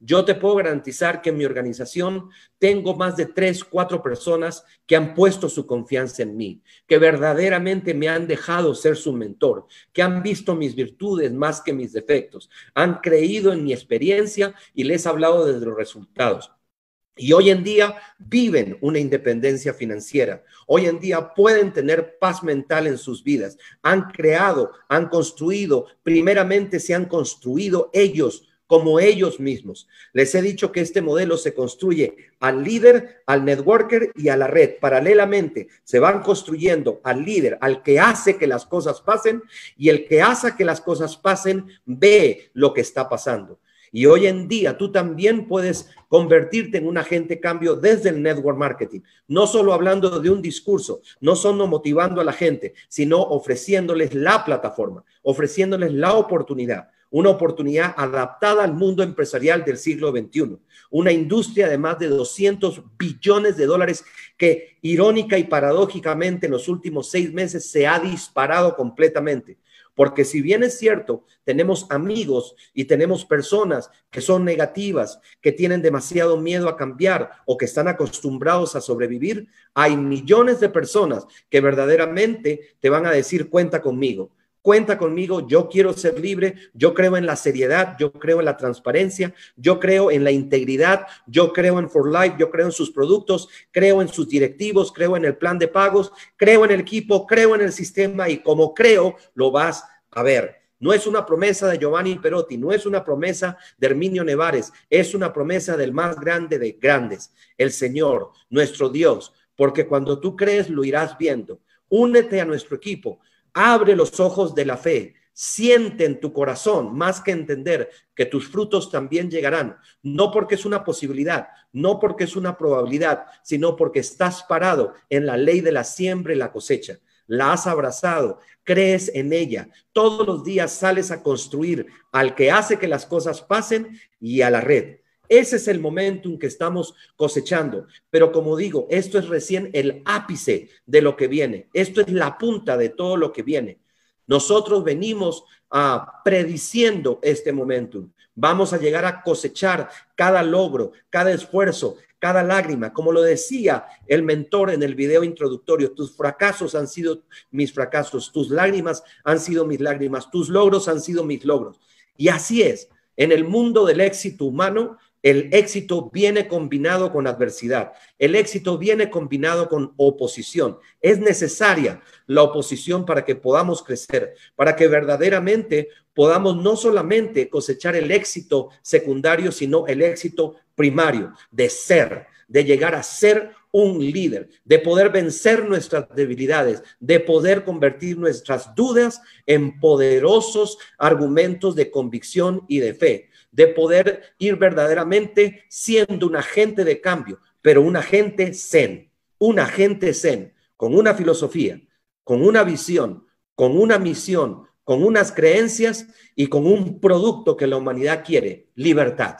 Yo te puedo garantizar que en mi organización tengo más de tres, cuatro personas que han puesto su confianza en mí, que verdaderamente me han dejado ser su mentor, que han visto mis virtudes más que mis defectos, han creído en mi experiencia y les he hablado de los resultados. Y hoy en día viven una independencia financiera. Hoy en día pueden tener paz mental en sus vidas. Han creado, han construido, primeramente se han construido ellos como ellos mismos. Les he dicho que este modelo se construye al líder, al networker y a la red. Paralelamente, se van construyendo al líder, al que hace que las cosas pasen y el que hace que las cosas pasen ve lo que está pasando. Y hoy en día tú también puedes convertirte en un agente cambio desde el network marketing, no solo hablando de un discurso, no solo motivando a la gente, sino ofreciéndoles la plataforma, ofreciéndoles la oportunidad, una oportunidad adaptada al mundo empresarial del siglo XXI, una industria de más de 200 billones de dólares que irónica y paradójicamente en los últimos seis meses se ha disparado completamente porque si bien es cierto, tenemos amigos y tenemos personas que son negativas, que tienen demasiado miedo a cambiar o que están acostumbrados a sobrevivir, hay millones de personas que verdaderamente te van a decir cuenta conmigo cuenta conmigo, yo quiero ser libre, yo creo en la seriedad, yo creo en la transparencia, yo creo en la integridad, yo creo en For Life, yo creo en sus productos, creo en sus directivos, creo en el plan de pagos, creo en el equipo, creo en el sistema y como creo, lo vas a ver. No es una promesa de Giovanni Perotti, no es una promesa de Herminio Nevares, es una promesa del más grande de grandes, el Señor, nuestro Dios, porque cuando tú crees lo irás viendo. Únete a nuestro equipo. Abre los ojos de la fe. Siente en tu corazón, más que entender, que tus frutos también llegarán. No porque es una posibilidad, no porque es una probabilidad, sino porque estás parado en la ley de la siembra y la cosecha la has abrazado, crees en ella. Todos los días sales a construir al que hace que las cosas pasen y a la red. Ese es el momentum que estamos cosechando. Pero como digo, esto es recién el ápice de lo que viene. Esto es la punta de todo lo que viene. Nosotros venimos a ah, prediciendo este momentum. Vamos a llegar a cosechar cada logro, cada esfuerzo, cada lágrima. Como lo decía el mentor en el video introductorio, tus fracasos han sido mis fracasos, tus lágrimas han sido mis lágrimas, tus logros han sido mis logros. Y así es, en el mundo del éxito humano el éxito viene combinado con adversidad. El éxito viene combinado con oposición. Es necesaria la oposición para que podamos crecer, para que verdaderamente podamos no solamente cosechar el éxito secundario, sino el éxito primario de ser, de llegar a ser un líder, de poder vencer nuestras debilidades, de poder convertir nuestras dudas en poderosos argumentos de convicción y de fe, de poder ir verdaderamente siendo un agente de cambio, pero un agente zen, un agente zen, con una filosofía, con una visión, con una misión, con unas creencias y con un producto que la humanidad quiere, libertad.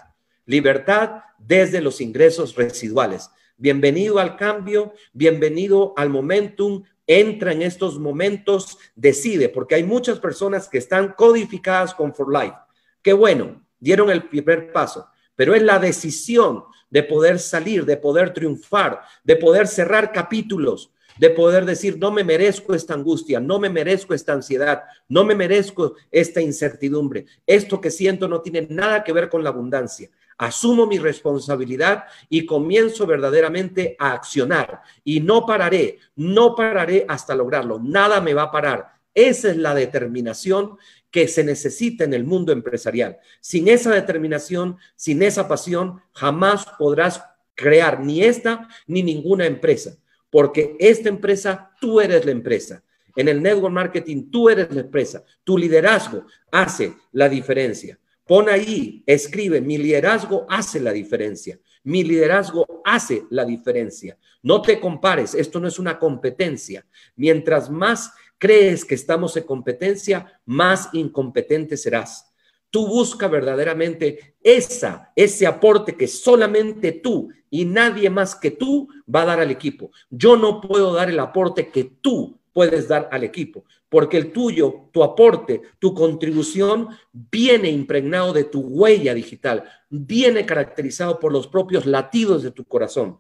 Libertad desde los ingresos residuales, Bienvenido al cambio, bienvenido al momentum, entra en estos momentos, decide, porque hay muchas personas que están codificadas con For Life. Qué bueno, dieron el primer paso, pero es la decisión de poder salir, de poder triunfar, de poder cerrar capítulos, de poder decir, no me merezco esta angustia, no me merezco esta ansiedad, no me merezco esta incertidumbre. Esto que siento no tiene nada que ver con la abundancia. Asumo mi responsabilidad y comienzo verdaderamente a accionar y no pararé, no pararé hasta lograrlo. Nada me va a parar. Esa es la determinación que se necesita en el mundo empresarial. Sin esa determinación, sin esa pasión, jamás podrás crear ni esta ni ninguna empresa, porque esta empresa, tú eres la empresa. En el network marketing, tú eres la empresa. Tu liderazgo hace la diferencia. Pon ahí, escribe, mi liderazgo hace la diferencia. Mi liderazgo hace la diferencia. No te compares, esto no es una competencia. Mientras más crees que estamos en competencia, más incompetente serás. Tú busca verdaderamente esa, ese aporte que solamente tú y nadie más que tú va a dar al equipo. Yo no puedo dar el aporte que tú puedes dar al equipo, porque el tuyo, tu aporte, tu contribución viene impregnado de tu huella digital, viene caracterizado por los propios latidos de tu corazón.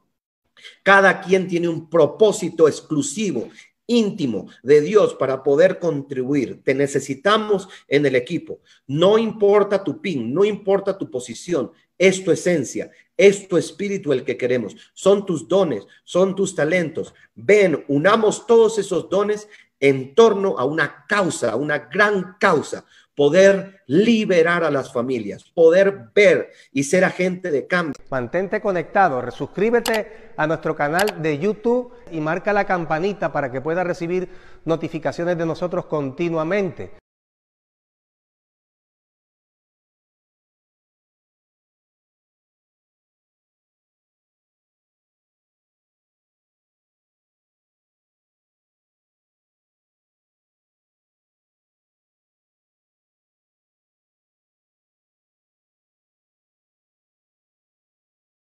Cada quien tiene un propósito exclusivo íntimo de Dios para poder contribuir. Te necesitamos en el equipo. No importa tu pin, no importa tu posición, es tu esencia, es tu espíritu el que queremos. Son tus dones, son tus talentos. Ven, unamos todos esos dones en torno a una causa, a una gran causa, poder liberar a las familias, poder ver y ser agente de cambio. Mantente conectado, suscríbete a nuestro canal de YouTube y marca la campanita para que puedas recibir notificaciones de nosotros continuamente.